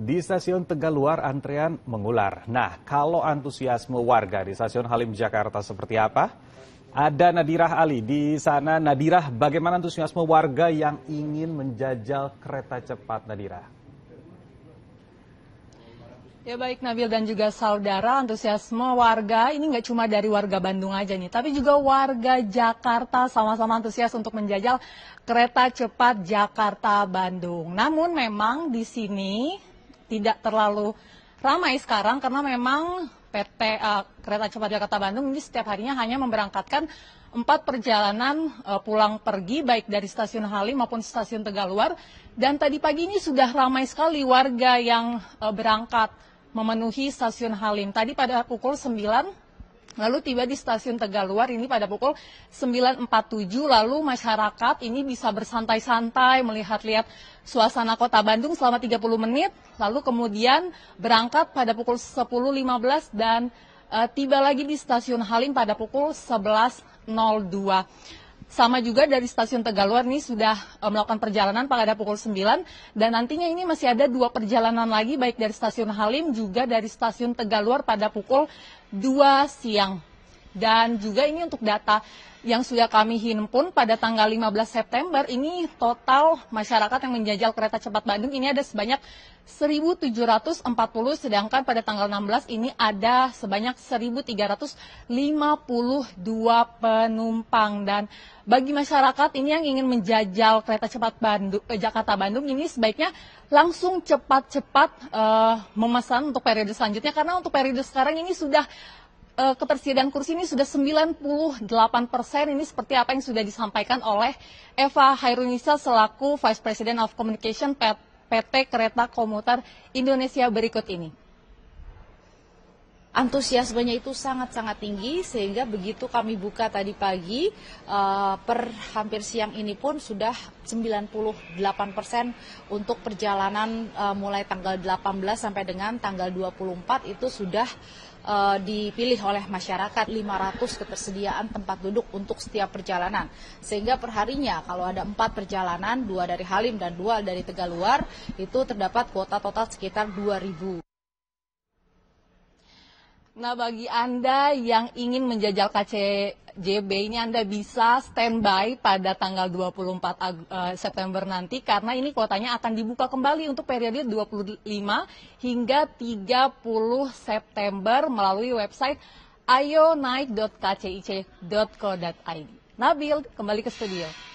Di stasiun Tegaluar antrean mengular. Nah, kalau antusiasme warga di stasiun Halim Jakarta seperti apa? Ada Nadirah Ali di sana. Nadirah, bagaimana antusiasme warga yang ingin menjajal kereta cepat Nadirah? Ya baik Nabil dan juga saudara antusiasme warga ini nggak cuma dari warga Bandung aja nih tapi juga warga Jakarta sama-sama antusias untuk menjajal kereta cepat Jakarta Bandung. Namun memang di sini tidak terlalu ramai sekarang karena memang PT uh, eh, Kereta Cepat Jakarta Bandung ini setiap harinya hanya memberangkatkan empat perjalanan uh, pulang pergi baik dari stasiun Halim maupun stasiun Tegaluar dan tadi pagi ini sudah ramai sekali warga yang uh, berangkat memenuhi stasiun Halim. Tadi pada pukul 9 lalu tiba di stasiun Tegaluar ini pada pukul 9.47 lalu masyarakat ini bisa bersantai-santai melihat-lihat suasana kota Bandung selama 30 menit lalu kemudian berangkat pada pukul 10.15 dan uh, tiba lagi di stasiun Halim pada pukul 11.02. Sama juga dari stasiun Tegaluar ini sudah eh, melakukan perjalanan pada pukul 9 dan nantinya ini masih ada dua perjalanan lagi baik dari stasiun Halim juga dari stasiun Tegaluar pada pukul 2 siang dan juga ini untuk data yang sudah kami himpun pada tanggal 15 September ini total masyarakat yang menjajal kereta cepat Bandung ini ada sebanyak 1.740 sedangkan pada tanggal 16 ini ada sebanyak 1.352 penumpang dan bagi masyarakat ini yang ingin menjajal kereta cepat Bandung, eh, Jakarta Bandung ini sebaiknya langsung cepat-cepat eh, memesan untuk periode selanjutnya karena untuk periode sekarang ini sudah uh, ketersediaan kursi ini sudah 98 persen. Ini seperti apa yang sudah disampaikan oleh Eva Hairunisa selaku Vice President of Communication PT Kereta Komuter Indonesia berikut ini antusiasmenya itu sangat-sangat tinggi sehingga begitu kami buka tadi pagi eh, per hampir siang ini pun sudah 98 persen untuk perjalanan eh, mulai tanggal 18 sampai dengan tanggal 24 itu sudah eh, dipilih oleh masyarakat 500 ketersediaan tempat duduk untuk setiap perjalanan. Sehingga perharinya kalau ada empat perjalanan, dua dari Halim dan dua dari Tegaluar, itu terdapat kuota total sekitar 2000. Nah, bagi Anda yang ingin menjajal KCJB ini Anda bisa standby pada tanggal 24 eh, September nanti karena ini kuotanya akan dibuka kembali untuk periode 25 hingga 30 September melalui website ayonaik.kcic.co.id. Nabil, kembali ke studio.